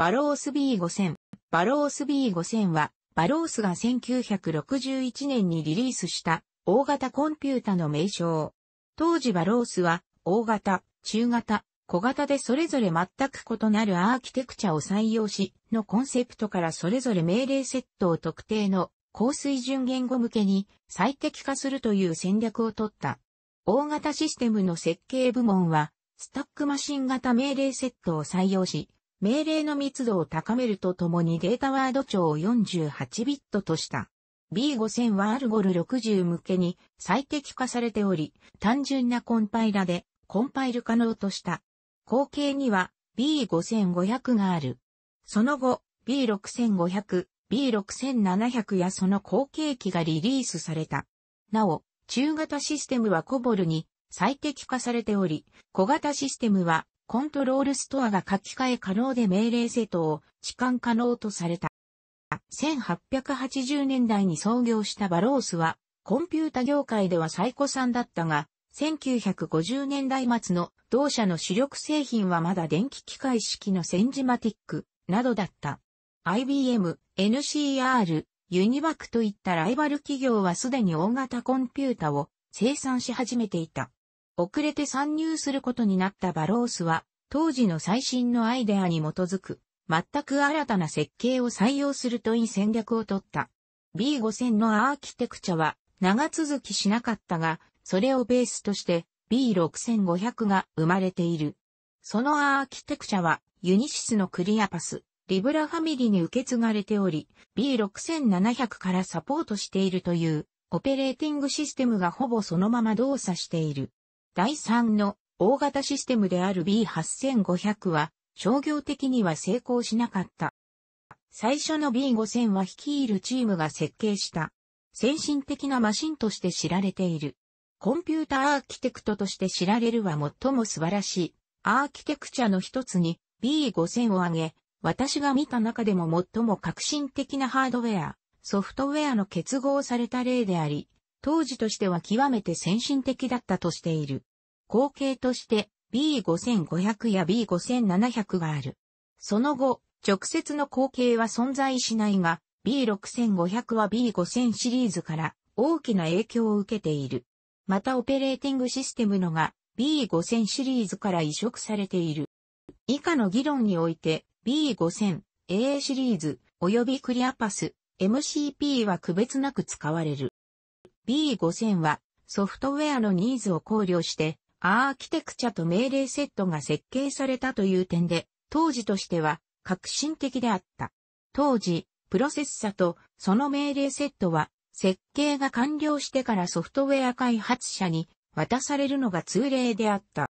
バロース B5000。バロース B5000 は、バロースが1961年にリリースした大型コンピュータの名称。当時バロースは、大型、中型、小型でそれぞれ全く異なるアーキテクチャを採用し、のコンセプトからそれぞれ命令セットを特定の高水準言語向けに最適化するという戦略を取った。大型システムの設計部門は、スタックマシン型命令セットを採用し、命令の密度を高めるとともにデータワード長を48ビットとした。B5000 はアルゴル60向けに最適化されており、単純なコンパイラでコンパイル可能とした。後継には B5500 がある。その後、B6500、B6700 やその後継機がリリースされた。なお、中型システムはコボルに最適化されており、小型システムはコントロールストアが書き換え可能で命令セットを置換可能とされた。1880年代に創業したバロースは、コンピュータ業界では最古産だったが、1950年代末の同社の主力製品はまだ電気機械式のセンジマティックなどだった。IBM、NCR、ユニバクといったライバル企業はすでに大型コンピュータを生産し始めていた。遅れて参入することになったバロースは、当時の最新のアイデアに基づく、全く新たな設計を採用するといい戦略を取った。B5000 のアーキテクチャは長続きしなかったが、それをベースとして B6500 が生まれている。そのアーキテクチャはユニシスのクリアパス、リブラファミリーに受け継がれており、B6700 からサポートしているというオペレーティングシステムがほぼそのまま動作している。第3の大型システムである B8500 は商業的には成功しなかった。最初の B5000 は率いるチームが設計した先進的なマシンとして知られている。コンピュータアーキテクトとして知られるは最も素晴らしいアーキテクチャの一つに B5000 を挙げ、私が見た中でも最も革新的なハードウェア、ソフトウェアの結合された例であり、当時としては極めて先進的だったとしている。後継として B5500 や B5700 がある。その後、直接の後継は存在しないが、B6500 は B5000 シリーズから大きな影響を受けている。またオペレーティングシステムのが B5000 シリーズから移植されている。以下の議論において B5000、AA シリーズ、及びクリアパス、MCP は区別なく使われる。B5000 はソフトウェアのニーズを考慮してアーキテクチャと命令セットが設計されたという点で当時としては革新的であった。当時、プロセッサとその命令セットは設計が完了してからソフトウェア開発者に渡されるのが通例であった。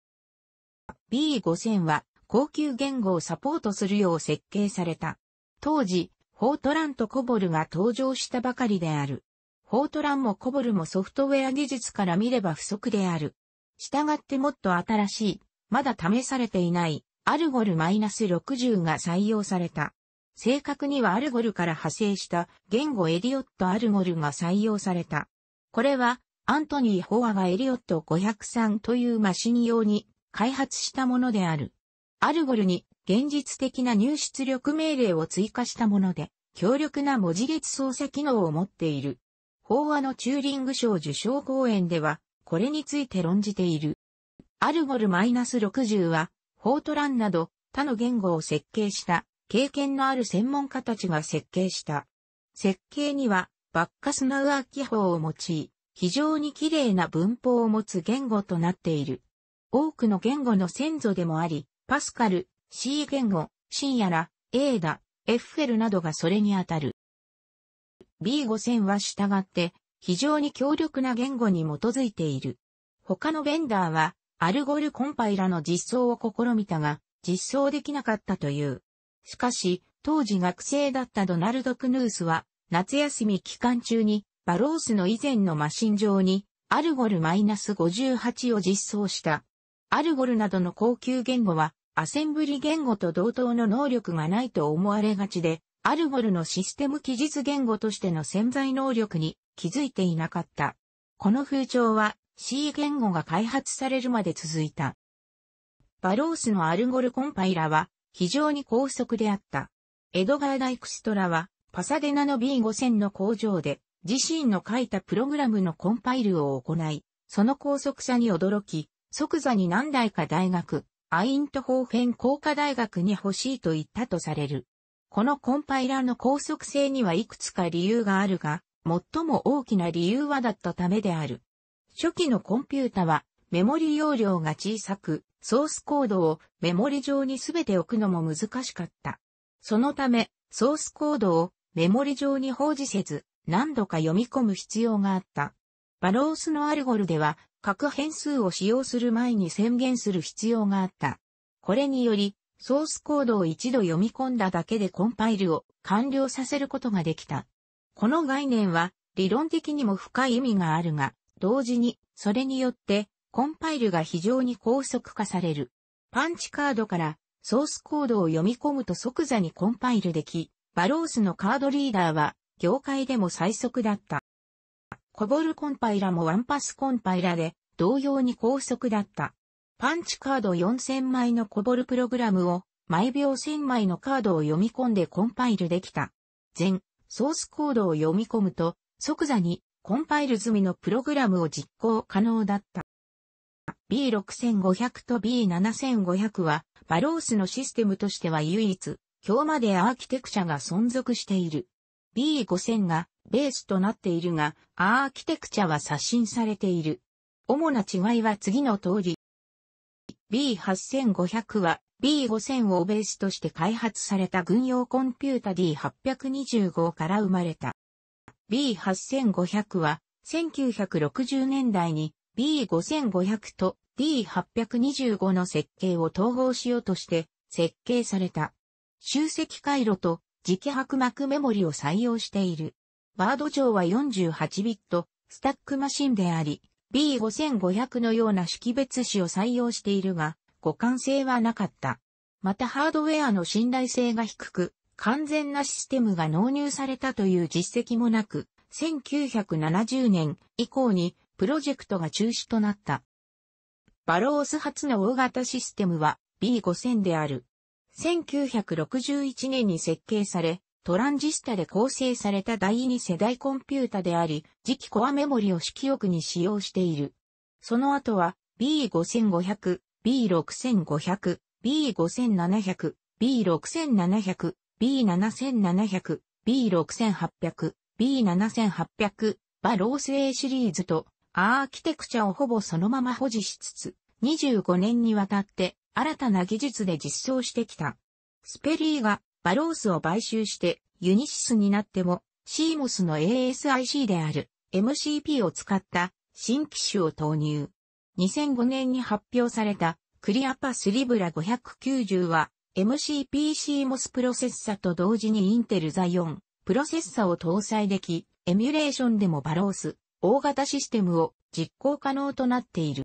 B5000 は高級言語をサポートするよう設計された。当時、フォートランとコボルが登場したばかりである。フォートランもコボルもソフトウェア技術から見れば不足である。従ってもっと新しい、まだ試されていない、アルゴル -60 が採用された。正確にはアルゴルから派生した言語エリオットアルゴルが採用された。これはアントニー・ホアがエリオット503というマシン用に開発したものである。アルゴルに現実的な入出力命令を追加したもので強力な文字列操作機能を持っている。法話のチューリング賞受賞講演では、これについて論じている。アルゴル -60 は、フォートランなど他の言語を設計した経験のある専門家たちが設計した。設計にはバッカスナウアーキ法を用い、非常に綺麗な文法を持つ言語となっている。多くの言語の先祖でもあり、パスカル、C 言語、シンやら、エーダ、エッフェルなどがそれにあたる。B5000 は従って非常に強力な言語に基づいている。他のベンダーはアルゴルコンパイラの実装を試みたが実装できなかったという。しかし当時学生だったドナルド・クヌースは夏休み期間中にバロースの以前のマシン上にアルゴル -58 を実装した。アルゴルなどの高級言語はアセンブリ言語と同等の能力がないと思われがちで、アルゴルのシステム記述言語としての潜在能力に気づいていなかった。この風潮は C 言語が開発されるまで続いた。バロースのアルゴルコンパイラは非常に高速であった。エドガー・ダイクストラはパサデナの B5000 の工場で自身の書いたプログラムのコンパイルを行い、その高速さに驚き、即座に何台か大学、アイントホーフェン工科大学に欲しいと言ったとされる。このコンパイラの高速性にはいくつか理由があるが、最も大きな理由はだったためである。初期のコンピュータはメモリ容量が小さく、ソースコードをメモリ上にすべて置くのも難しかった。そのため、ソースコードをメモリ上に放置せず、何度か読み込む必要があった。バロースのアルゴルでは、各変数を使用する前に宣言する必要があった。これにより、ソースコードを一度読み込んだだけでコンパイルを完了させることができた。この概念は理論的にも深い意味があるが、同時にそれによってコンパイルが非常に高速化される。パンチカードからソースコードを読み込むと即座にコンパイルでき、バロースのカードリーダーは業界でも最速だった。コボルコンパイラもワンパスコンパイラで同様に高速だった。パンチカード4000枚のコボルプログラムを毎秒1000枚のカードを読み込んでコンパイルできた。全ソースコードを読み込むと即座にコンパイル済みのプログラムを実行可能だった。B6500 と B7500 はバロースのシステムとしては唯一、今日までアーキテクチャが存続している。B5000 がベースとなっているが、アーキテクチャは刷新されている。主な違いは次の通り、B8500 は B5000 をベースとして開発された軍用コンピュータ D825 から生まれた。B8500 は1960年代に B5500 と D825 の設計を統合しようとして設計された。集積回路と磁気迫膜メモリを採用している。ワード上は48ビット、スタックマシンであり、B5500 のような識別紙を採用しているが、互換性はなかった。またハードウェアの信頼性が低く、完全なシステムが納入されたという実績もなく、1970年以降にプロジェクトが中止となった。バロース発の大型システムは B5000 である。1961年に設計され、トランジスタで構成された第2世代コンピュータであり、次期コアメモリを色欲に使用している。その後は B5500、B6500、B5700、B6700、B7700、B6800、B7800 バロース A シリーズとアーキテクチャをほぼそのまま保持しつつ、25年にわたって新たな技術で実装してきた。スペリーがバロースを買収してユニシスになっても、シーモスの ASIC である MCP を使った新機種を投入。2005年に発表されたクリアパスリブラ590は MCP シーモスプロセッサと同時にインテルザイオンプロセッサを搭載でき、エミュレーションでもバロース大型システムを実行可能となっている。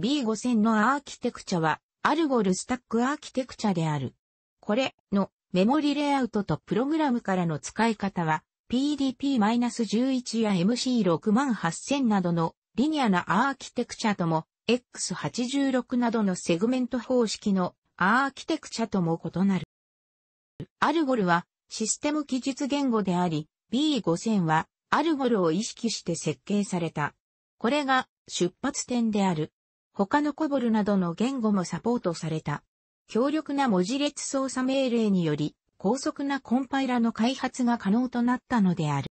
B5000 のアーキテクチャはアルゴルスタックアーキテクチャである。これのメモリレイアウトとプログラムからの使い方は PDP-11 や MC68000 などのリニアなアーキテクチャとも X86 などのセグメント方式のアーキテクチャとも異なる。アルゴルはシステム技術言語であり B5000 はアルゴルを意識して設計された。これが出発点である。他のコボルなどの言語もサポートされた。強力な文字列操作命令により、高速なコンパイラの開発が可能となったのである。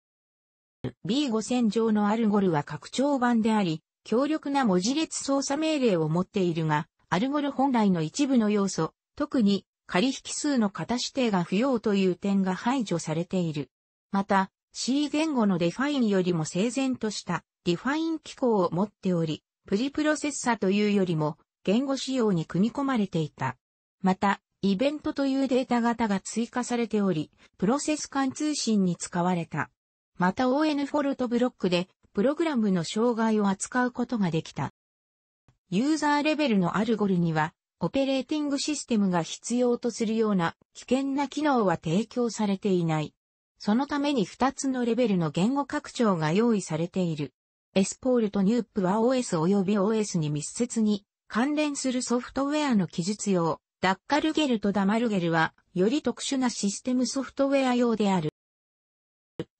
B5000 上のアルゴルは拡張版であり、強力な文字列操作命令を持っているが、アルゴル本来の一部の要素、特に仮引数の型指定が不要という点が排除されている。また、C 言語のデファインよりも整然としたディファイン機構を持っており、プリプロセッサというよりも言語仕様に組み込まれていた。また、イベントというデータ型が追加されており、プロセス間通信に使われた。また ON フォルトブロックで、プログラムの障害を扱うことができた。ユーザーレベルのアルゴルには、オペレーティングシステムが必要とするような危険な機能は提供されていない。そのために2つのレベルの言語拡張が用意されている。エスポールとニュープは OS 及び OS に密接に関連するソフトウェアの記述用、ダッカルゲルとダマルゲルは、より特殊なシステムソフトウェア用である。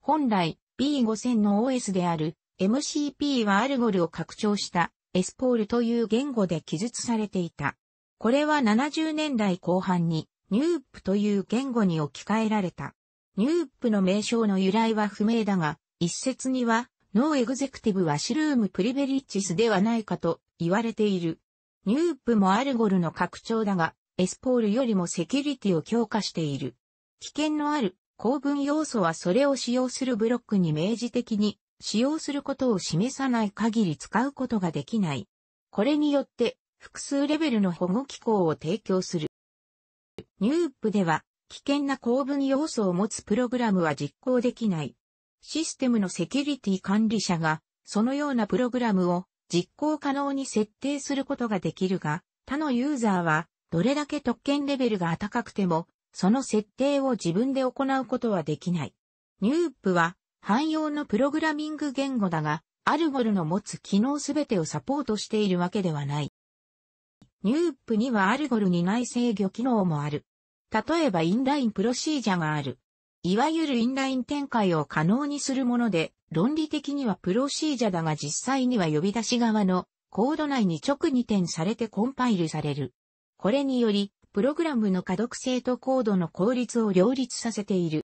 本来、B5000 の OS である、MCP はアルゴルを拡張した、エスポールという言語で記述されていた。これは70年代後半に、ニュープという言語に置き換えられた。ニュープの名称の由来は不明だが、一説には、ノーエグゼクティブはシルームプリベリッチスではないかと言われている。ニュープもアルゴルの拡張だが、エスポールよりもセキュリティを強化している。危険のある構文要素はそれを使用するブロックに明示的に使用することを示さない限り使うことができない。これによって複数レベルの保護機構を提供する。ニュープでは危険な構文要素を持つプログラムは実行できない。システムのセキュリティ管理者がそのようなプログラムを実行可能に設定することができるが、他のユーザーはどれだけ特権レベルが高くても、その設定を自分で行うことはできない。ニュープは、汎用のプログラミング言語だが、アルゴルの持つ機能すべてをサポートしているわけではない。ニュープにはアルゴルにない制御機能もある。例えばインラインプロシージャがある。いわゆるインライン展開を可能にするもので、論理的にはプロシージャだが実際には呼び出し側のコード内に直に点されてコンパイルされる。これにより、プログラムの可読性とコードの効率を両立させている。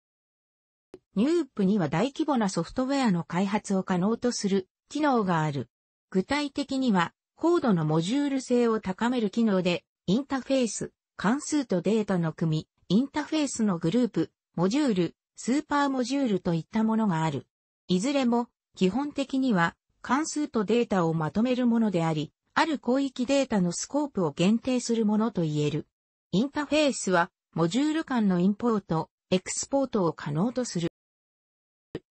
ニュープには大規模なソフトウェアの開発を可能とする機能がある。具体的には、コードのモジュール性を高める機能で、インターフェース、関数とデータの組、み、インターフェースのグループ、モジュール、スーパーモジュールといったものがある。いずれも、基本的には、関数とデータをまとめるものであり、ある広域データのスコープを限定するものと言える。インタフェースは、モジュール間のインポート、エクスポートを可能とする。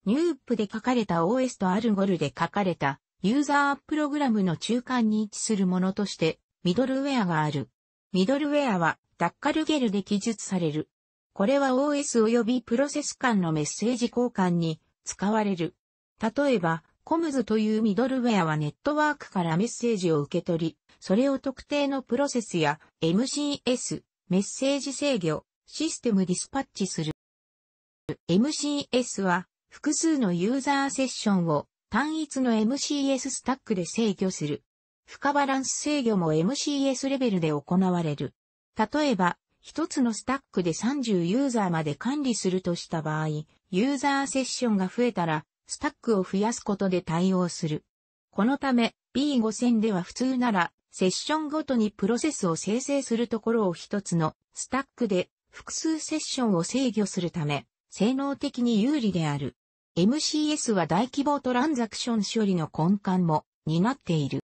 ニュープで書かれた OS とアルゴルで書かれたユーザープログラムの中間に位置するものとしてミドルウェアがある。ミドルウェアはダッカルゲルで記述される。これは OS 及びプロセス間のメッセージ交換に使われる。例えばコムズというミドルウェアはネットワークからメッセージを受け取り、それを特定のプロセスや MCS、メッセージ制御、システムディスパッチする。MCS は複数のユーザーセッションを単一の MCS スタックで制御する。負荷バランス制御も MCS レベルで行われる。例えば、一つのスタックで30ユーザーまで管理するとした場合、ユーザーセッションが増えたら、スタックを増やすことで対応する。このため B5000 では普通ならセッションごとにプロセスを生成するところを一つのスタックで複数セッションを制御するため性能的に有利である。MCS は大規模トランザクション処理の根幹も担っている。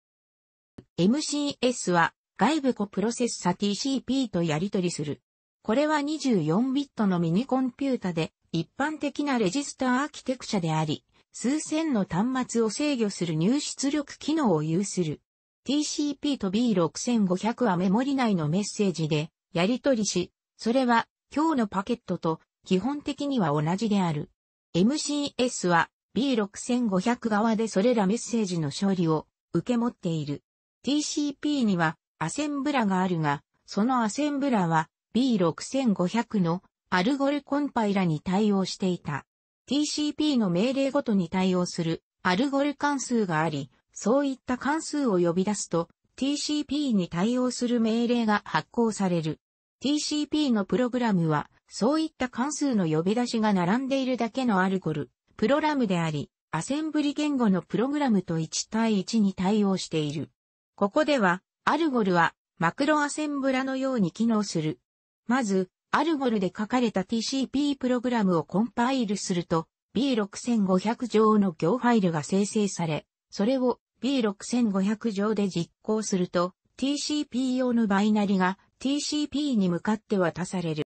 MCS は外部コプロセッサ TCP とやり取りする。これは24ビットのミニコンピュータで一般的なレジスターアーキテクチャであり、数千の端末を制御する入出力機能を有する。TCP と B6500 はメモリ内のメッセージでやり取りし、それは今日のパケットと基本的には同じである。MCS は B6500 側でそれらメッセージの処理を受け持っている。TCP にはアセンブラがあるが、そのアセンブラは B6500 のアルゴルコンパイラに対応していた。TCP の命令ごとに対応するアルゴル関数があり、そういった関数を呼び出すと TCP に対応する命令が発行される。TCP のプログラムは、そういった関数の呼び出しが並んでいるだけのアルゴル、プロラムであり、アセンブリ言語のプログラムと1対1に対応している。ここでは、アルゴルはマクロアセンブラのように機能する。まず、アルゴルで書かれた TCP プログラムをコンパイルすると B6500 上の行ファイルが生成され、それを B6500 上で実行すると TCP 用のバイナリが TCP に向かって渡される。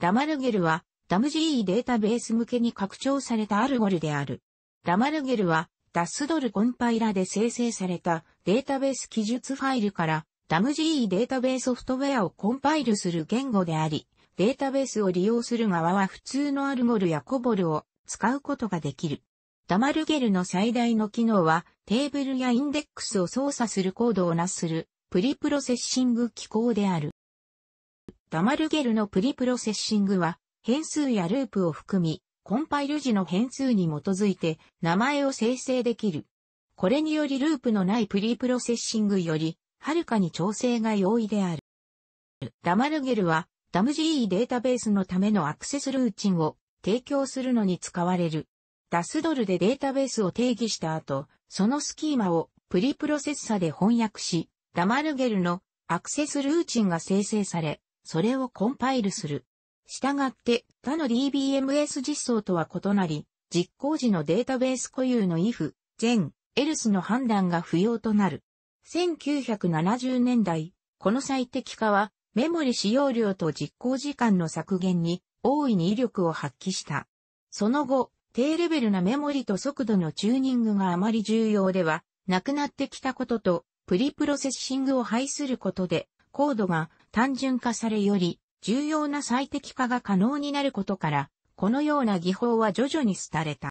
ラマルゲルはダム g e データベース向けに拡張されたアルゴルである。ラマルゲルはダスドルコンパイラで生成されたデータベース記述ファイルからダム GE データベースソフトウェアをコンパイルする言語であり、データベースを利用する側は普通のアルゴルやコボルを使うことができる。ダマルゲルの最大の機能は、テーブルやインデックスを操作するコードをなする、プリプロセッシング機構である。ダマルゲルのプリプロセッシングは、変数やループを含み、コンパイル時の変数に基づいて名前を生成できる。これによりループのないプリプロセッシングよりはるかに調整が容易である。ダマルゲルは、ダム GE データベースのためのアクセスルーチンを提供するのに使われる。ダスドルでデータベースを定義した後、そのスキーマをプリプロセッサで翻訳し、ダマルゲルのアクセスルーチンが生成され、それをコンパイルする。従って他の DBMS 実装とは異なり、実行時のデータベース固有の if、全、else の判断が不要となる。1970年代、この最適化は、メモリ使用量と実行時間の削減に大いに威力を発揮した。その後、低レベルなメモリと速度のチューニングがあまり重要ではなくなってきたことと、プリプロセッシングを排することで、コードが単純化されより重要な最適化が可能になることから、このような技法は徐々に廃れた。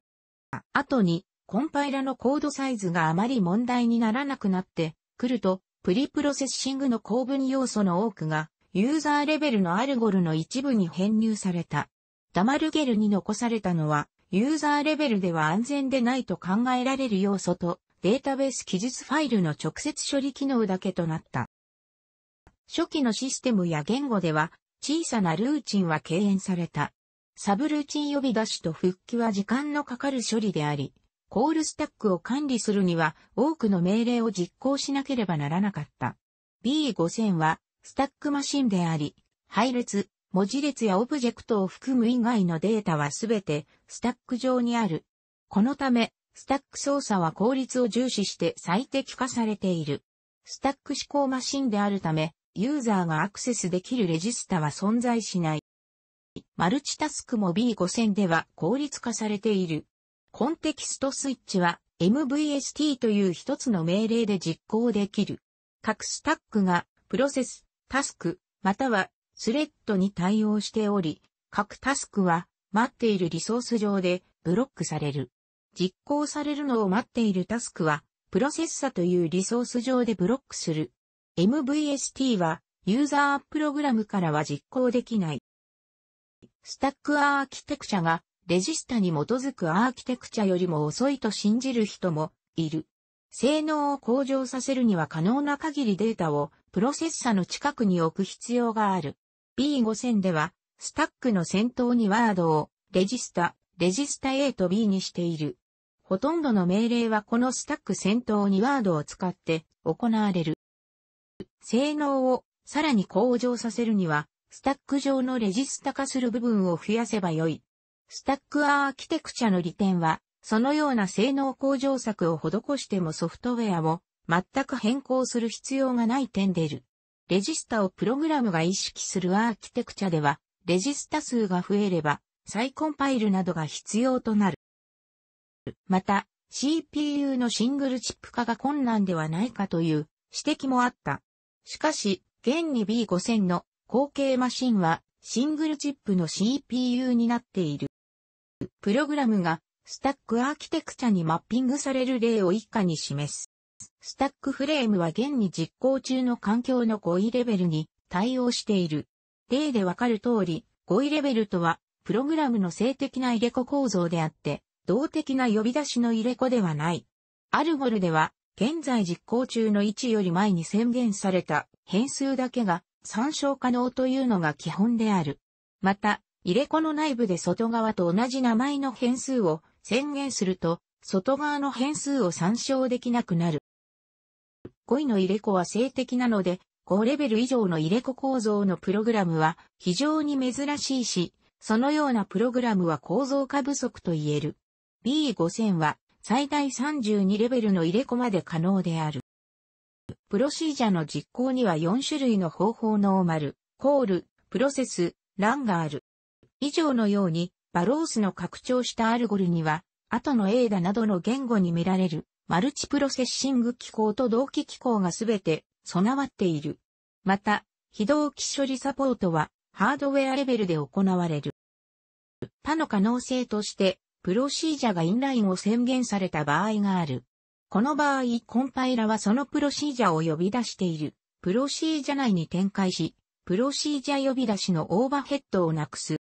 後に、コンパイラのコードサイズがあまり問題にならなくなって、クルとプリプロセッシングの構文要素の多くがユーザーレベルのアルゴルの一部に編入された。ダマルゲルに残されたのはユーザーレベルでは安全でないと考えられる要素とデータベース記述ファイルの直接処理機能だけとなった。初期のシステムや言語では小さなルーチンは敬遠された。サブルーチン呼び出しと復帰は時間のかかる処理であり、コールスタックを管理するには多くの命令を実行しなければならなかった。B5000 はスタックマシンであり、配列、文字列やオブジェクトを含む以外のデータはすべてスタック上にある。このため、スタック操作は効率を重視して最適化されている。スタック指向マシンであるため、ユーザーがアクセスできるレジスタは存在しない。マルチタスクも B5000 では効率化されている。コンテキストスイッチは MVST という一つの命令で実行できる。各スタックがプロセス、タスク、またはスレッドに対応しており、各タスクは待っているリソース上でブロックされる。実行されるのを待っているタスクは、プロセッサというリソース上でブロックする。MVST は、ユーザープログラムからは実行できない。スタックアーキテクチャがレジスタに基づくアーキテクチャよりも遅いと信じる人もいる。性能を向上させるには可能な限りデータをプロセッサの近くに置く必要がある。B5000 では、スタックの先頭にワードをレジスタ、レジスタ A と B にしている。ほとんどの命令はこのスタック先頭にワードを使って行われる。性能をさらに向上させるには、スタック上のレジスタ化する部分を増やせばよい。スタックアーキテクチャの利点は、そのような性能向上策を施してもソフトウェアを全く変更する必要がない点でいる。レジスタをプログラムが意識するアーキテクチャでは、レジスタ数が増えれば、再コンパイルなどが必要となる。また、CPU のシングルチップ化が困難ではないかという指摘もあった。しかし、現に B5000 の後継マシンはシングルチップの CPU になっている。プログラムがスタックアーキテクチャにマッピングされる例を以下に示す。スタックフレームは現に実行中の環境の語彙レベルに対応している。例でわかる通り、語彙レベルとは、プログラムの性的な入れ子構造であって、動的な呼び出しの入れ子ではない。アルゴルでは、現在実行中の位置より前に宣言された変数だけが参照可能というのが基本である。また、入れ子の内部で外側と同じ名前の変数を宣言すると、外側の変数を参照できなくなる。5位の入れ子は性的なので、5レベル以上の入れ子構造のプログラムは非常に珍しいし、そのようなプログラムは構造化不足と言える。B5000 は最大32レベルの入れ子まで可能である。プロシージャの実行には4種類の方法ノーマル、コール、プロセス、ランがある。以上のように、バロースの拡張したアルゴルには、後の A だなどの言語に見られる、マルチプロセッシング機構と同期機構がすべて備わっている。また、非同期処理サポートは、ハードウェアレベルで行われる。他の可能性として、プロシージャがインラインを宣言された場合がある。この場合コンパイラはそのプロシージャを呼び出している。プロシージャ内に展開し、プロシージャ呼び出しのオーバーヘッドをなくす。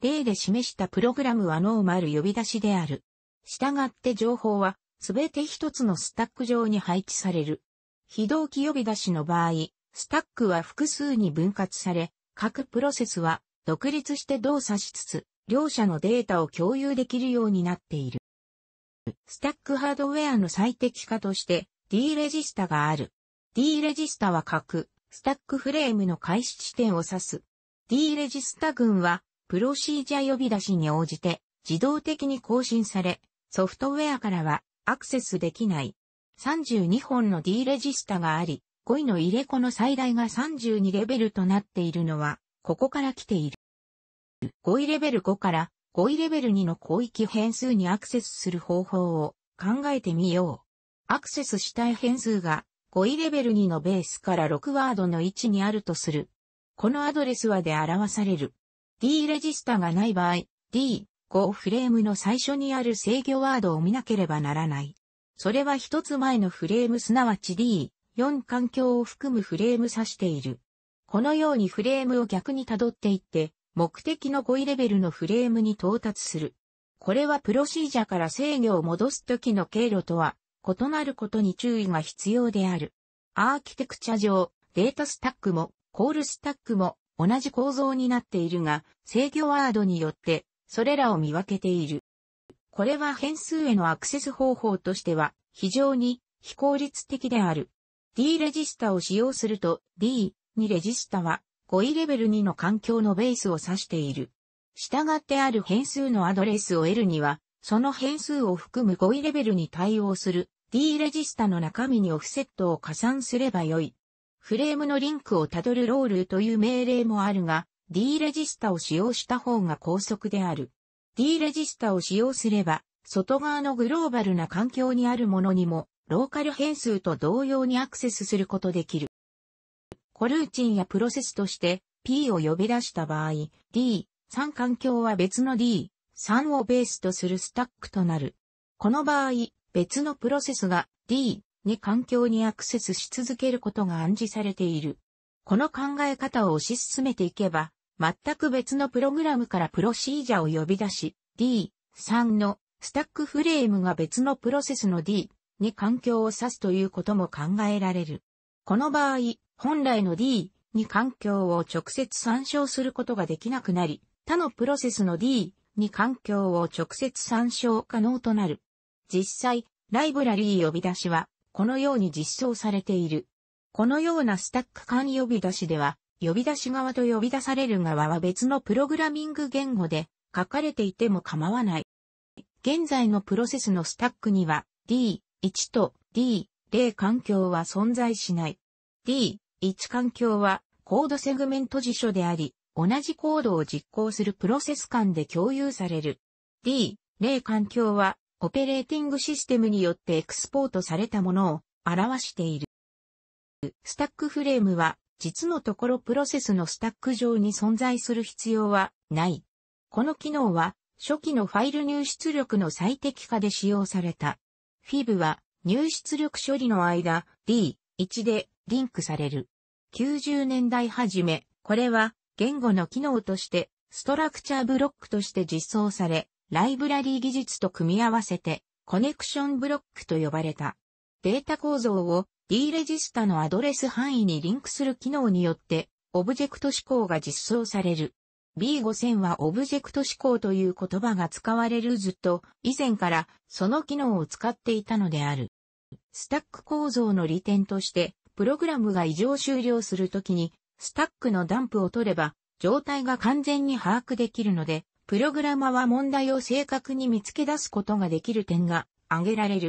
例で示したプログラムはノーマル呼び出しである。従って情報は、すべて一つのスタック上に配置される。非同期呼び出しの場合、スタックは複数に分割され、各プロセスは独立して動作しつつ、両者のデータを共有できるようになっている。スタックハードウェアの最適化として D レジスタがある。D レジスタは各スタックフレームの開始地点を指す。D レジスタ群はプロシージャ呼び出しに応じて自動的に更新され、ソフトウェアからはアクセスできない。32本の D レジスタがあり、5位の入れ子の最大が32レベルとなっているのは、ここから来ている。5位レベル5から5位レベル2の広域変数にアクセスする方法を考えてみよう。アクセスしたい変数が5位レベル2のベースから6ワードの位置にあるとする。このアドレスはで表される。D レジスタがない場合、D、5フレームの最初にある制御ワードを見なければならない。それは一つ前のフレームすなわち D、4環境を含むフレーム指している。このようにフレームを逆に辿っていって、目的の語彙レベルのフレームに到達する。これはプロシージャから制御を戻すときの経路とは異なることに注意が必要である。アーキテクチャ上、データスタックもコールスタックも同じ構造になっているが、制御ワードによってそれらを見分けている。これは変数へのアクセス方法としては非常に非効率的である。D レジスタを使用すると D にレジスタは語彙レベル2の環境のベースを指している。従ってある変数のアドレスを得るには、その変数を含む語彙レベルに対応する D レジスタの中身にオフセットを加算すればよい。フレームのリンクをたどるロールという命令もあるが、D レジスタを使用した方が高速である。D レジスタを使用すれば、外側のグローバルな環境にあるものにも、ローカル変数と同様にアクセスすることできる。コルーチンやプロセスとして P を呼び出した場合、D、3環境は別の D、3をベースとするスタックとなる。この場合、別のプロセスが D、2環境にアクセスし続けることが暗示されている。この考え方を推し進めていけば、全く別のプログラムからプロシージャを呼び出し、D、3のスタックフレームが別のプロセスの D に環境を指すということも考えられる。この場合、本来の D に環境を直接参照することができなくなり、他のプロセスの D に環境を直接参照可能となる。実際、ライブラリー呼び出しは、このように実装されている。このようなスタック管理呼び出しでは、呼び出し側と呼び出される側は別のプログラミング言語で書かれていても構わない。現在のプロセスのスタックには D1 と D 例環境は存在しない。D、1環境はコードセグメント辞書であり、同じコードを実行するプロセス間で共有される。D、例環境はオペレーティングシステムによってエクスポートされたものを表している。スタックフレームは実のところプロセスのスタック上に存在する必要はない。この機能は初期のファイル入出力の最適化で使用された。FIB は入出力処理の間 D1 でリンクされる。90年代初め、これは言語の機能としてストラクチャーブロックとして実装され、ライブラリー技術と組み合わせてコネクションブロックと呼ばれた。データ構造を D レジスタのアドレス範囲にリンクする機能によってオブジェクト指向が実装される。B5000 はオブジェクト指向という言葉が使われるずっと以前からその機能を使っていたのである。スタック構造の利点として、プログラムが異常終了するときに、スタックのダンプを取れば、状態が完全に把握できるので、プログラマは問題を正確に見つけ出すことができる点が挙げられる。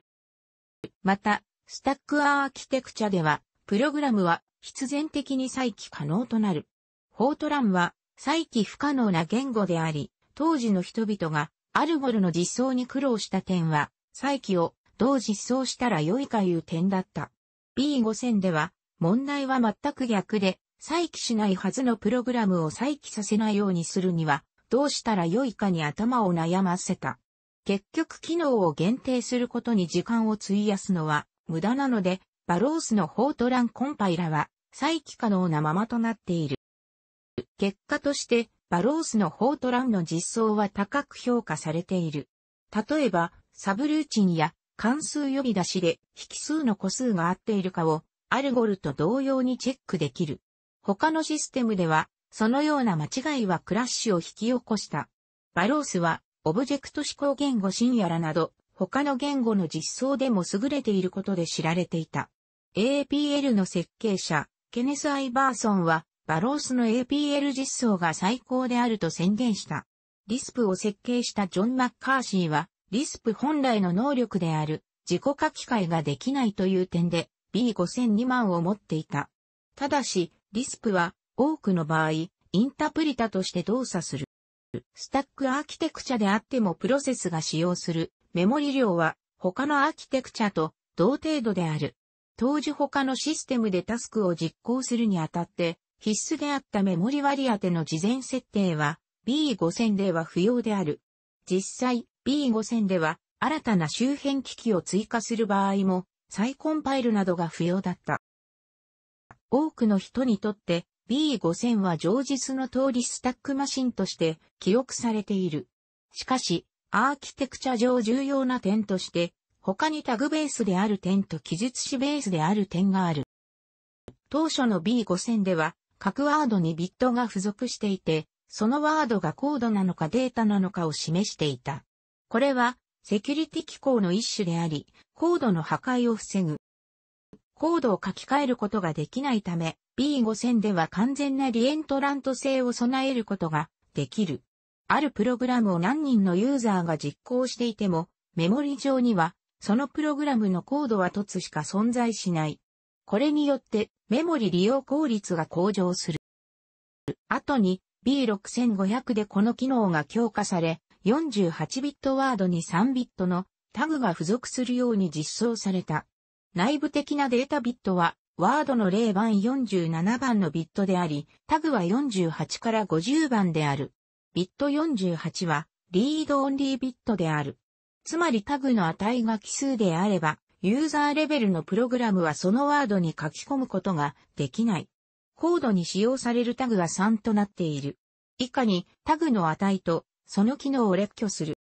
また、スタックアーキテクチャでは、プログラムは必然的に再起可能となる。フォートランは再起不可能な言語であり、当時の人々がアルゴルの実装に苦労した点は、再起をどう実装したら良いかいう点だった。B5000 では、問題は全く逆で、再起しないはずのプログラムを再起させないようにするには、どうしたら良いかに頭を悩ませた。結局機能を限定することに時間を費やすのは無駄なので、バロースのフォートランコンパイラは再起可能なままとなっている。結果として、バロースのフォートランの実装は高く評価されている。例えば、サブルーチンや関数呼び出しで引数の個数が合っているかをアルゴルと同様にチェックできる。他のシステムでは、そのような間違いはクラッシュを引き起こした。バロースは、オブジェクト指向言語シンやらなど、他の言語の実装でも優れていることで知られていた。AAPL の設計者、ケネス・アイバーソンは、バロースの APL 実装が最高であると宣言した。リスプを設計したジョン・マッカーシーは、リスプ本来の能力である自己書き換えができないという点で B5002 万を持っていた。ただし、リスプは多くの場合、インタプリタとして動作する。スタックアーキテクチャであってもプロセスが使用するメモリ量は他のアーキテクチャと同程度である。当時他のシステムでタスクを実行するにあたって必須であったメモリ割り当ての事前設定は B5000 では不要である。実際、B5 0 0 0では、新たな周辺機器を追加する場合も、再コンパイルなどが不要だった。多くの人にとって B5000 は常実の通りスタックマシンとして記憶されている。しかし、アーキテクチャ上重要な点として、他にタグベースである点と記述子ベースである点がある。当初の B5000 では、各ワードにビットが付属していて、そのワードがコードなのかデータなのかを示していた。これは、セキュリティ機構の一種であり、コードの破壊を防ぐ。コードを書き換えることができないため、B5000 では完全なリエントラント性を備えることができる。あるプログラムを何人のユーザーが実行していても、メモリ上には、そのプログラムのコードは凸しか存在しない。これによって、メモリ利用効率が向上する。後に、B6500 でこの機能が強化され、48ビットワードに3ビットのタグが付属するように実装された。内部的なデータビットは、ワードの0番47番のビットであり、タグは48から50番である。ビット48は、リードオンリービットである。つまりタグの値が奇数であれば、ユーザーレベルのプログラムはそのワードに書き込むことができない。コードに使用されるタグは3となっている。以下にタグの値とその機能を列挙する。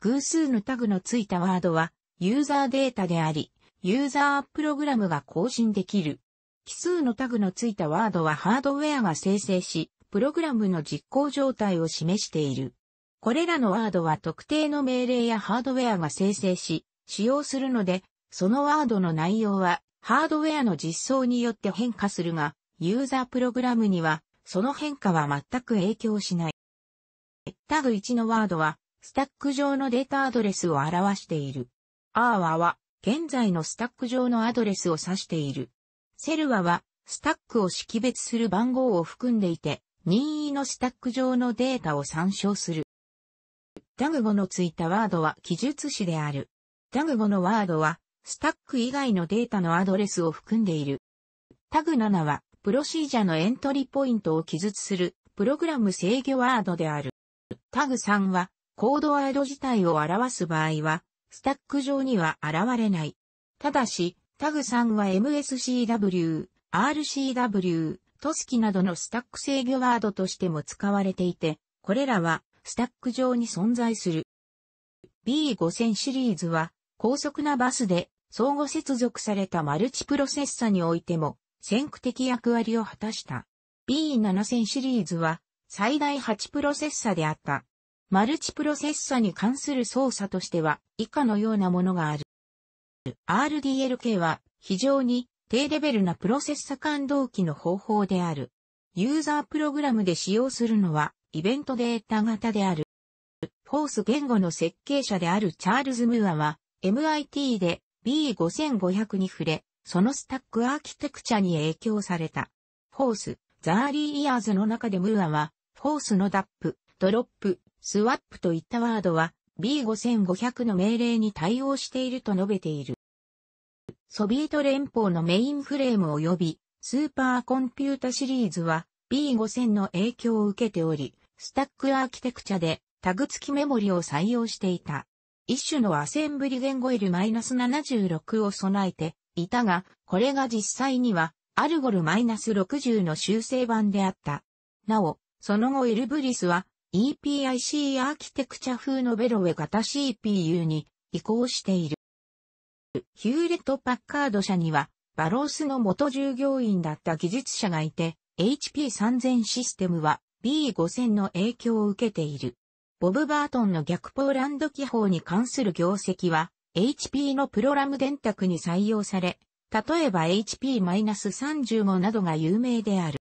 偶数のタグのついたワードは、ユーザーデータであり、ユーザープログラムが更新できる。奇数のタグのついたワードはハードウェアが生成し、プログラムの実行状態を示している。これらのワードは特定の命令やハードウェアが生成し、使用するので、そのワードの内容は、ハードウェアの実装によって変化するが、ユーザープログラムには、その変化は全く影響しない。タグ1のワードは、スタック上のデータアドレスを表している。アーワは、現在のスタック上のアドレスを指している。セルワは、スタックを識別する番号を含んでいて、任意のスタック上のデータを参照する。タグ5のついたワードは記述詞である。タグ5のワードは、スタック以外のデータのアドレスを含んでいる。タグ7は、プロシージャのエントリーポイントを記述する、プログラム制御ワードである。タグ3は、コードワード自体を表す場合は、スタック上には現れない。ただし、タグ3は MSCW、RCW、トスキなどのスタック制御ワードとしても使われていて、これらはスタック上に存在する。B5000 シリーズは高速なバスで相互接続されたマルチプロセッサにおいても先駆的役割を果たした。B7000 シリーズは最大8プロセッサであった。マルチプロセッサに関する操作としては以下のようなものがある。RDLK は非常に低レベルなプロセッサ感動機の方法である。ユーザープログラムで使用するのはイベントデータ型である。フォース言語の設計者であるチャールズ・ムーアは MIT で B5500 に触れ、そのスタックアーキテクチャに影響された。フォース、ザーリーイヤーズの中でムーアはホースのダップ、ドロップ、スワップといったワードは B5500 の命令に対応していると述べている。ソビエト連邦のメインフレーム及びスーパーコンピュータシリーズは B5000 の影響を受けており、スタックアーキテクチャでタグ付きメモリを採用していた。一種のアセンブリ言語 L-76 を備えていたが、これが実際にはアルゴル -60 の修正版であった。なお、その後エルブリスは EPIC アーキテクチャ風のベロウェ型 CPU に移行している。ヒューレット・パッカード社にはバロースの元従業員だった技術者がいて HP3000 システムは B5000 の影響を受けている。ボブ・バートンの逆ポーランド記法に関する業績は HP のプロラム電卓に採用され、例えば HP-35 などが有名である。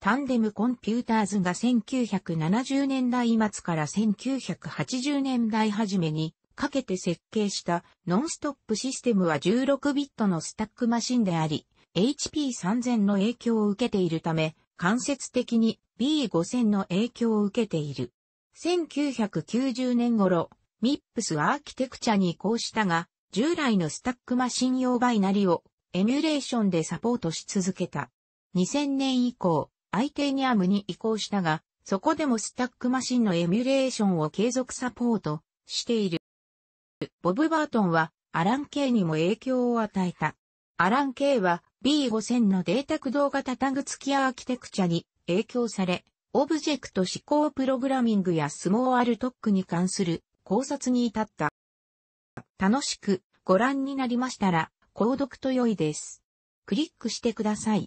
タンデムコンピューターズが1970年代末から1980年代初めにかけて設計したノンストップシステムは16ビットのスタックマシンであり、HP3000 の影響を受けているため、間接的に B5000 の影響を受けている。1990年頃、MIPS アーキテクチャに移行したが、従来のスタックマシン用バイナリをエミュレーションでサポートし続けた。2000年以降、i t ニアムに移行したが、そこでもスタックマシンのエミュレーションを継続サポートしている。ボブ・バートンはアラン・ケイにも影響を与えた。アラン・ケイは B5000 のデータ駆動型タグ付きアーキテクチャに影響され、オブジェクト指向プログラミングやスモーアルトックに関する考察に至った。楽しくご覧になりましたら、購読と良いです。クリックしてください。